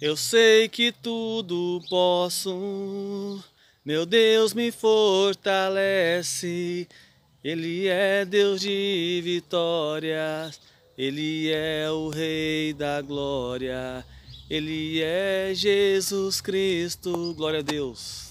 Eu sei que tudo posso, meu Deus me fortalece. Ele é Deus de vitórias, Ele é o Rei da glória, Ele é Jesus Cristo. Glória a Deus.